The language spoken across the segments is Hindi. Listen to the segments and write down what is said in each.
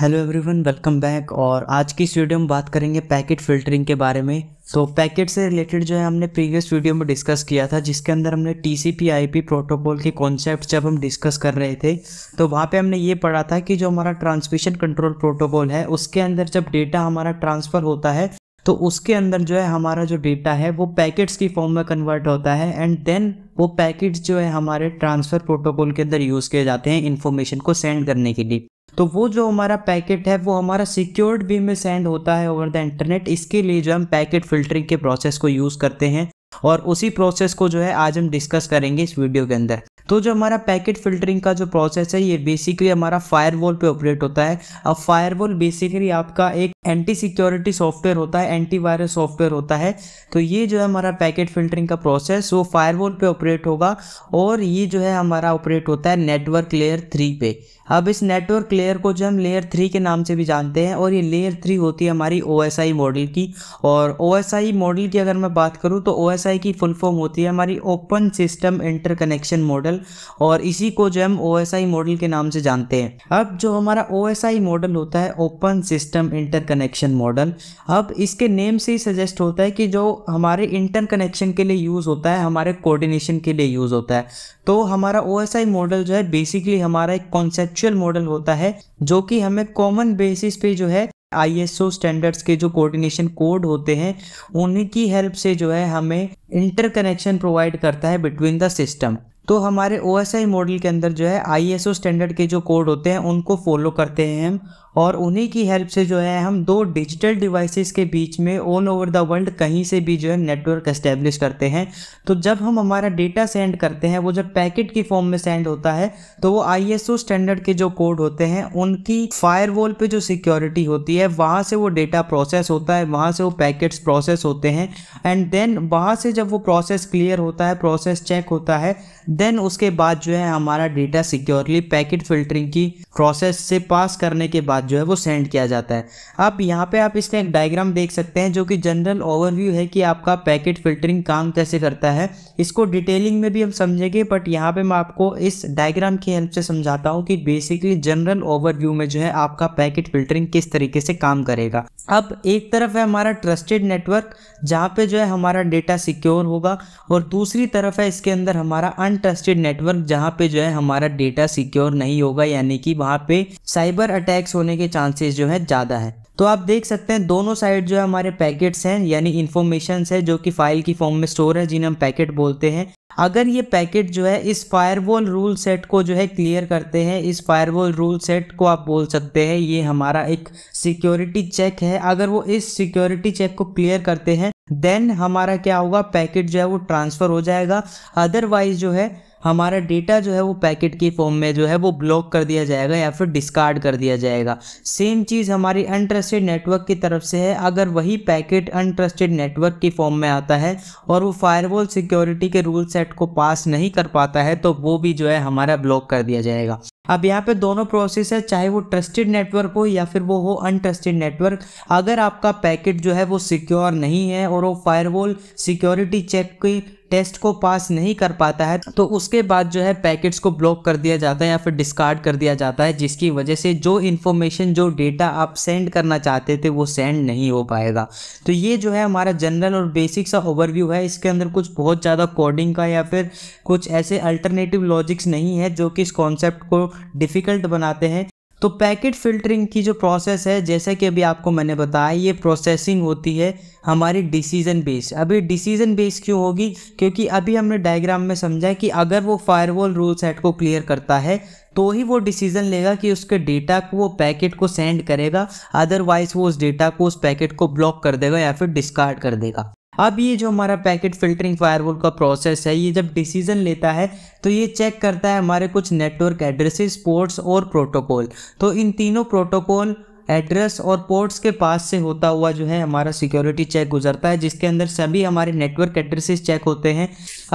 हेलो एवरीवन वेलकम बैक और आज की इस वीडियो में बात करेंगे पैकेट फ़िल्टरिंग के बारे में तो पैकेट से रिलेटेड जो है हमने प्रीवियस वीडियो में डिस्कस किया था जिसके अंदर हमने T C P I P protocol के कॉन्सेप्ट जब हम डिस्कस कर रहे थे तो वहाँ पे हमने ये पढ़ा था कि जो हमारा ट्रांसमिशन कंट्रोल प्रोटोकॉल है उसके अंदर जब डेटा हमारा ट्रांसफ़र होता है तो उसके अंदर जो है हमारा जो डेटा है वो पैकेट्स की फॉर्म में कन्वर्ट होता है एंड देन वो पैकेट्स जो है हमारे ट्रांसफ़र प्रोटोकॉल के अंदर यूज़ किए जाते हैं इन्फॉर्मेशन को सेंड करने के लिए तो वो जो हमारा पैकेट है वो हमारा सिक्योर्ड वे में सेंड होता है ओवर द इंटरनेट इसके लिए जो हम पैकेट फिल्टरिंग के प्रोसेस को यूज़ करते हैं और उसी प्रोसेस को जो है आज हम डिस्कस करेंगे इस वीडियो के अंदर तो जो हमारा पैकेट फिल्टरिंग का जो प्रोसेस है ये बेसिकली हमारा फायरवॉल पे ऑपरेट होता है अब फायरवॉल बेसिकली आपका एक एंटी सिक्योरिटी सॉफ्टवेयर होता है एंटी वायरस सॉफ्टवेयर होता है तो ये जो है हमारा पैकेट फिल्टरिंग का प्रोसेस वो फायरवॉल पे ऑपरेट होगा और ये जो है हमारा ऑपरेट होता है नेटवर्क लेयर थ्री पे अब इस नेटवर्क लेयर को जो हम लेयर थ्री के नाम से भी जानते हैं और ये लेयर थ्री होती है हमारी ओ मॉडल की और ओ मॉडल की अगर मैं बात करूँ तो ओ की फुल फॉर्म होती है हमारी open system interconnection model और इसी को जो हम ओ मॉडल के नाम से जानते हैं अब जो हमारा ओ मॉडल होता है open system interconnection model अब इसके नेम से ही सजेस्ट होता है कि जो हमारे इंटर कनेक्शन के लिए यूज़ होता है हमारे कोऑर्डिनेशन के लिए यूज़ होता है तो हमारा ओ मॉडल जो है बेसिकली हमारा एक कॉन्सेप्ट कंसेप्चुअल मॉडल होता है जो कि हमें कॉमन बेसिस पे जो है आईएसओ स्टैंडर्ड्स के जो कोऑर्डिनेशन कोड होते हैं उन्हीं की हेल्प से जो है हमें इंटरकनेक्शन प्रोवाइड करता है बिटवीन द सिस्टम तो हमारे ओ मॉडल के अंदर जो है आईएसओ स्टैंडर्ड के जो कोड होते हैं उनको फॉलो करते हैं हम और उन्हीं की हेल्प से जो है हम दो डिजिटल डिवाइसेस के बीच में ऑल ओवर द वर्ल्ड कहीं से भी जो है नेटवर्क एस्टेब्लिश करते हैं तो जब हम हमारा डेटा सेंड करते हैं वो जब पैकेट की फॉर्म में सेंड होता है तो वो आई स्टैंडर्ड के जो कोड होते हैं उनकी फायरवॉल पे जो सिक्योरिटी होती है वहाँ से वो डेटा प्रोसेस होता है वहाँ से वो पैकेट्स प्रोसेस होते हैं एंड देन वहाँ से जब वो प्रोसेस क्लियर होता है प्रोसेस चेक होता है देन उसके बाद जो है हमारा डेटा सिक्योरली पैकेट फिल्टरिंग की प्रोसेस से पास करने के बाद साथ जो है वो सेंड किया जाता है अब यहाँ पे आप इसका एक डायग्राम देख सकते हैं जो कि जनरल ओवरव्यू है कि आपका पैकेट फिल्टरिंग काम कैसे करता है इसको डिटेलिंग में भी हम समझेंगे बट यहाँ पे मैं आपको इस डायग्राम की हेल्प से समझाता हूँ कि बेसिकली जनरल ओवरव्यू में जो है आपका पैकेट फिल्टरिंग किस तरीके से काम करेगा अब एक तरफ है हमारा ट्रस्टेड नेटवर्क जहाँ पे जो है हमारा डेटा सिक्योर होगा और दूसरी तरफ है इसके अंदर हमारा अनट्रस्टेड नेटवर्क जहाँ पे जो है हमारा डेटा सिक्योर नहीं होगा यानी कि वहाँ पे साइबर अटैक्स होने होने के चांसेस जो है ज़्यादा है तो आप देख सकते हैं दोनों साइड जो है हमारे पैकेट्स हैं यानी इन्फॉर्मेशन है जो कि फाइल की फॉर्म में स्टोर है जिन्हें हम पैकेट बोलते हैं अगर ये पैकेट जो है इस फायरवॉल रूल सेट को जो है क्लियर करते हैं इस फायरवॉल रूल सेट को आप बोल सकते हैं ये हमारा एक सिक्योरिटी चेक है अगर वो इस सिक्योरिटी चेक को क्लियर करते हैं देन हमारा क्या होगा पैकेट जो है वो ट्रांसफ़र हो जाएगा अदरवाइज जो है हमारा डेटा जो है वो पैकेट की फॉर्म में जो है वो ब्लॉक कर दिया जाएगा या फिर डिस्कार्ड कर दिया जाएगा सेम चीज़ हमारी अनट्रस्टेड नेटवर्क की तरफ से है अगर वही पैकेट अनट्रस्टेड नेटवर्क की फॉर्म में आता है और वो फायरवॉल सिक्योरिटी के रूल सेट को पास नहीं कर पाता है तो वो भी जो है हमारा ब्लॉक कर दिया जाएगा अब यहाँ पे दोनों प्रोसेस है चाहे वो ट्रस्टेड नेटवर्क हो या फिर वो हो अनट्रस्टेड नेटवर्क अगर आपका पैकेट जो है वो सिक्योर नहीं है और वो फायरवॉल सिक्योरिटी चेक की टेस्ट को पास नहीं कर पाता है तो उसके बाद जो है पैकेट्स को ब्लॉक कर दिया जाता है या फिर डिस्कार्ड कर दिया जाता है जिसकी वजह से जो इन्फॉर्मेशन जो डेटा आप सेंड करना चाहते थे वो सेंड नहीं हो पाएगा तो ये जो है हमारा जनरल और बेसिक सा ओवरव्यू है इसके अंदर कुछ बहुत ज़्यादा कोडिंग का या फिर कुछ ऐसे अल्टरनेटिव लॉजिक्स नहीं है जो कि इस कॉन्सेप्ट को डिफ़िकल्ट बनाते हैं तो पैकेट फिल्टरिंग की जो प्रोसेस है जैसा कि अभी आपको मैंने बताया ये प्रोसेसिंग होती है हमारी डिसीजन बेस अभी डिसीजन बेस क्यों होगी क्योंकि अभी हमने डायग्राम में समझा कि अगर वो फायरवॉल रूल सेट को क्लियर करता है तो ही वो डिसीजन लेगा कि उसके डेटा को वो पैकेट को सेंड करेगा अदरवाइज वो उस डेटा को उस पैकेट को ब्लॉक कर देगा या फिर डिस्कार्ड कर देगा अब ये जो हमारा पैकेट फिल्टरिंग फायरवॉल का प्रोसेस है ये जब डिसीजन लेता है तो ये चेक करता है हमारे कुछ नेटवर्क एड्रेसेस पोर्ट्स और प्रोटोकॉल तो इन तीनों प्रोटोकॉल एड्रेस और पोर्ट्स के पास से होता हुआ जो है हमारा सिक्योरिटी चेक गुजरता है जिसके अंदर सभी हमारे नेटवर्क एड्रेसेस चेक होते हैं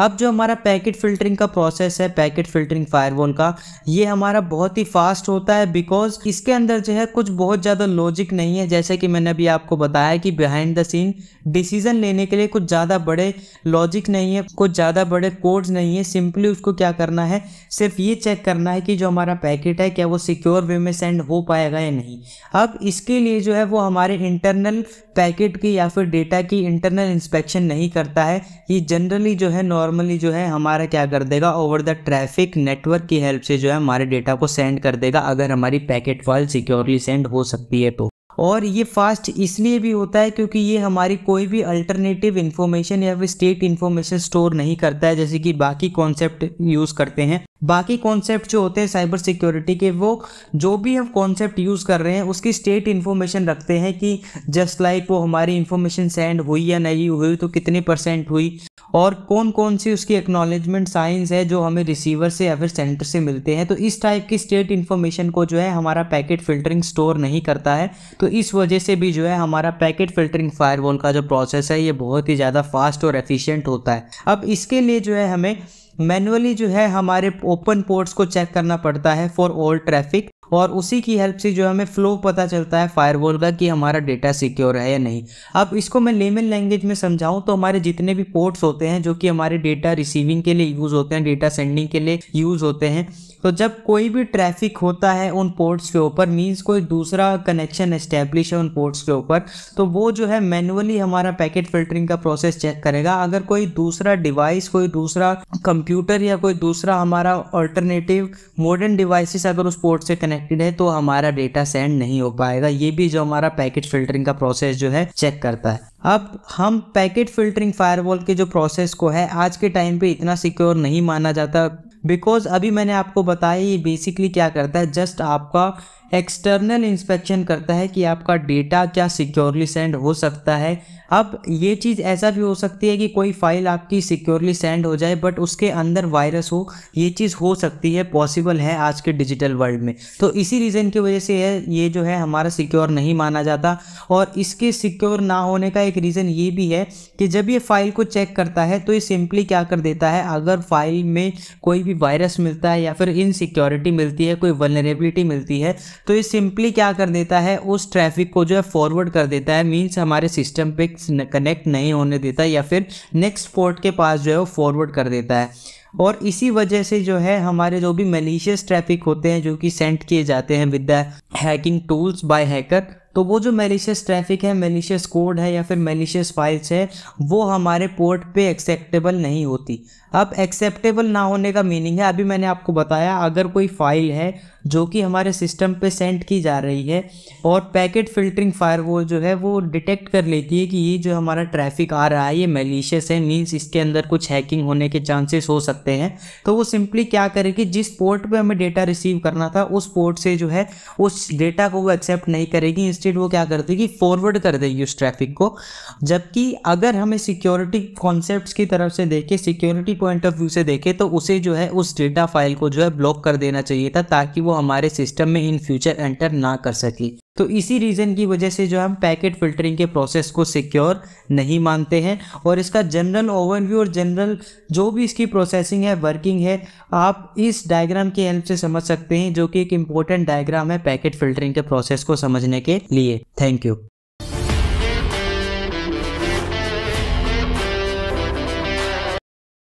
अब जो हमारा पैकेट फिल्टरिंग का प्रोसेस है पैकेट फिल्टरिंग फायरवॉल का ये हमारा बहुत ही फास्ट होता है बिकॉज इसके अंदर जो है कुछ बहुत ज़्यादा लॉजिक नहीं है जैसे कि मैंने अभी आपको बताया कि बिहाइंड द सीन डिसीजन लेने के लिए कुछ ज़्यादा बड़े लॉजिक नहीं है कुछ ज़्यादा बड़े कोड्स नहीं है सिंपली उसको क्या करना है सिर्फ ये चेक करना है कि जो हमारा पैकेट है क्या वो सिक्योर वे में सेंड हो पाएगा या नहीं अब इसके लिए जो है वो हमारे इंटरनल पैकेट की या फिर डेटा की इंटरनल इंस्पेक्शन नहीं करता है ये जनरली जो है नॉर्मली जो है हमारा क्या कर देगा ओवर द ट्रैफिक नेटवर्क की हेल्प से जो है हमारे डेटा को सेंड कर देगा अगर हमारी पैकेट फाइल सिक्योरली सेंड हो सकती है तो और ये फास्ट इसलिए भी होता है क्योंकि ये हमारी कोई भी अल्टरनेटिव इन्फॉर्मेशन या फिर स्टेट इन्फॉर्मेशन स्टोर नहीं करता है जैसे कि बाकी कॉन्सेप्ट यूज़ करते हैं बाकी कॉन्सेप्ट जो होते हैं साइबर सिक्योरिटी के वो जो भी हम कॉन्सेप्ट यूज़ कर रहे हैं उसकी स्टेट इन्फॉर्मेशन रखते हैं कि जस्ट लाइक like वो हमारी इन्फॉर्मेशन सेंड हुई या नहीं हुई तो कितने परसेंट हुई और कौन कौन सी उसकी एक्नॉलेजमेंट साइंस है जो हमें रिसीवर से या फिर सेंटर से मिलते हैं तो इस टाइप की स्टेट इन्फॉर्मेशन को जो है हमारा पैकेट फिल्टरिंग स्टोर नहीं करता है तो इस वजह से भी जो है हमारा पैकेट फिल्टरिंग फायरवॉल का जो प्रोसेस है ये बहुत ही ज़्यादा फास्ट और एफिशिएंट होता है अब इसके लिए जो है हमें मैनुअली जो है हमारे ओपन पोर्ट्स को चेक करना पड़ता है फॉर ऑल ट्रैफिक और उसी की हेल्प से जो हमें फ्लो पता चलता है फायरवॉल का कि हमारा डेटा सिक्योर है या नहीं अब इसको मैं लेमन लैंग्वेज में समझाऊं तो हमारे जितने भी पोर्ट्स होते हैं जो कि हमारे डेटा रिसीविंग के लिए यूज़ होते हैं डेटा सेंडिंग के लिए यूज़ होते हैं तो जब कोई भी ट्रैफिक होता है उन पोर्ट्स के ऊपर मीन्स कोई दूसरा कनेक्शन इस्टेब्लिश है उन पोर्ट्स के ऊपर तो वो जो है मैनुअली हमारा पैकेट फिल्टरिंग का प्रोसेस चेक करेगा अगर कोई दूसरा डिवाइस कोई दूसरा कंप्यूटर या कोई दूसरा हमारा ऑल्टरनेटिव मॉडर्न डिवाइसेस अगर उस पोर्ट से कनेक्टेड है तो हमारा डेटा सेंड नहीं हो पाएगा ये भी जो हमारा पैकेट फिल्टरिंग का प्रोसेस जो है चेक करता है अब हम पैकेट फिल्टरिंग फायरवॉल के जो प्रोसेस को है आज के टाइम पे इतना सिक्योर नहीं माना जाता बिकॉज अभी मैंने आपको बताया ये बेसिकली क्या करता है जस्ट आपका एक्सटर्नल इंस्पेक्शन करता है कि आपका डेटा क्या सिक्योरली सेंड हो सकता है अब ये चीज़ ऐसा भी हो सकती है कि कोई फाइल आपकी सिक्योरली सेंड हो जाए बट उसके अंदर वायरस हो ये चीज़ हो सकती है पॉसिबल है आज के डिजिटल वर्ल्ड में तो इसी रीज़न की वजह से है ये जो है हमारा सिक्योर नहीं माना जाता और इसके सिक्योर ना होने का एक रीज़न ये भी है कि जब ये फ़ाइल को चेक करता है तो ये सिंपली क्या कर देता है अगर फाइल में कोई भी वायरस मिलता है या फिर इनसिक्योरिटी मिलती है कोई वनरेबिलिटी मिलती है तो ये सिंपली क्या कर देता है उस ट्रैफिक को जो है फॉरवर्ड कर देता है मीन्स हमारे सिस्टम पे कनेक्ट नहीं होने देता या फिर नेक्स्ट पोर्ट के पास जो है वो फॉरवर्ड कर देता है और इसी वजह से जो है हमारे जो भी मलिशियस ट्रैफिक होते हैं जो कि सेंड किए जाते हैं with the hacking tools by hacker तो वो जो मेलिशियस ट्रैफिक है मेलिशियस कोड है या फिर मेलिशियस फाइल्स है वो हमारे पोर्ट पे एक्सेप्टेबल नहीं होती अब एक्सेप्टेबल ना होने का मीनिंग है अभी मैंने आपको बताया अगर कोई फाइल है जो कि हमारे सिस्टम पे सेंड की जा रही है और पैकेट फिल्टरिंग फायरवॉल जो है वो डिटेक्ट कर लेती है कि ये जो हमारा ट्रैफिक आ रहा है ये मेलिशियस है मीन्स इसके अंदर कुछ हैकिंग होने के चांसेस हो सकते हैं तो वो सिंपली क्या करेगी जिस पोर्ट पर हमें डेटा रिसीव करना था उस पोर्ट से जो है उस डेटा को वो एक्सेप्ट नहीं करेगी इंस्टेड वो क्या कर देगी फॉरवर्ड कर देगी उस ट्रैफिक को जबकि अगर हमें सिक्योरिटी कॉन्सेप्ट की तरफ से देखें सिक्योरिटी पॉइंट ऑफ व्यू से देखें तो उसे जो है उस डेटा फाइल को जो है ब्लॉक कर देना चाहिए था ताकि वो हमारे सिस्टम में इन फ्यूचर एंटर ना कर सके तो इसी रीज़न की वजह से जो हम पैकेट फिल्टरिंग के प्रोसेस को सिक्योर नहीं मानते हैं और इसका जनरल ओवरव्यू और जनरल जो भी इसकी प्रोसेसिंग है वर्किंग है आप इस डायग्राम की हेल्प से समझ सकते हैं जो कि एक इम्पोर्टेंट डायग्राम है पैकेट फिल्टरिंग के प्रोसेस को समझने के लिए थैंक यू